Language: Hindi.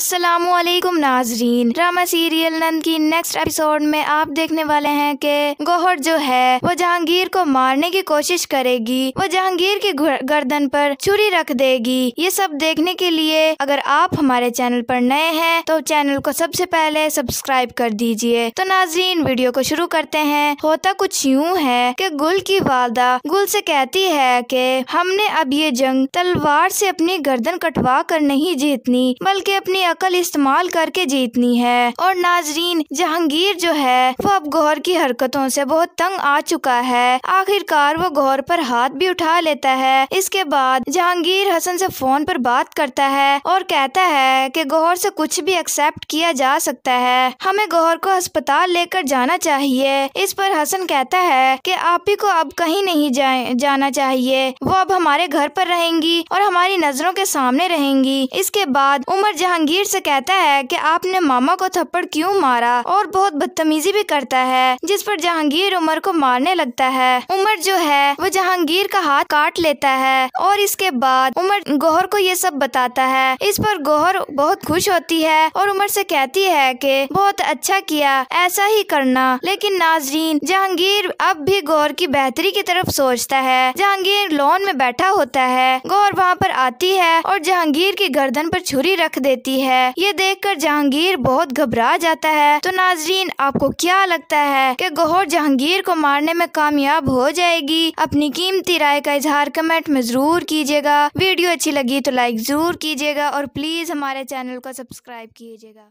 असलम नाजरीन ड्रामा सीरियल नंद की नेक्स्ट एपिसोड में आप देखने वाले हैं कि गोहर जो है वो जहांगीर को मारने की कोशिश करेगी वो जहांगीर की गर्दन पर छुरी रख देगी ये सब देखने के लिए अगर आप हमारे चैनल पर नए हैं तो चैनल को सबसे पहले सब्सक्राइब कर दीजिए तो नाजरीन वीडियो को शुरू करते हैं होता कुछ यूँ है की गुल की वालदा गुल से कहती है की हमने अब ये जंग तलवार से अपनी गर्दन कटवा कर नहीं जीतनी बल्कि अपनी अकल इस्तेमाल करके जीतनी है और नाजरीन जहांगीर जो है वो अब गौर की हरकतों से बहुत तंग आ चुका है आखिरकार वो गौर पर हाथ भी उठा लेता है इसके बाद जहांगीर हसन से फोन पर बात करता है और कहता है कि गौर से कुछ भी एक्सेप्ट किया जा सकता है हमें गौर को अस्पताल लेकर जाना चाहिए इस पर हसन कहता है कि आप ही को अब कहीं नहीं जाए जाना चाहिए वो अब हमारे घर पर रहेंगी और हमारी नजरों के सामने रहेंगी इसके बाद उमर जहांगीर रणवीर से कहता है कि आपने मामा को थप्पड़ क्यों मारा और बहुत बदतमीजी भी करता है जिस पर जहांगीर उमर को मारने लगता है उमर जो है वो जहांगीर का हाथ काट लेता है और इसके बाद उमर गौहर को ये सब बताता है इस पर गौहर बहुत खुश होती है और उमर से कहती है कि बहुत अच्छा किया ऐसा ही करना लेकिन नाजरीन जहांगीर अब भी गौर की बेहतरी की तरफ सोचता है जहांगीर लोन में बैठा होता है गौर वहाँ पर आती है और जहांगीर की गर्दन पर छुरी रख देती है जाती है ये देखकर जहांगीर बहुत घबरा जाता है तो नाजरीन आपको क्या लगता है कि गौहर जहांगीर को मारने में कामयाब हो जाएगी अपनी कीमती राय का इजहार कमेंट में जरूर कीजिएगा वीडियो अच्छी लगी तो लाइक जरूर कीजिएगा और प्लीज हमारे चैनल को सब्सक्राइब कीजिएगा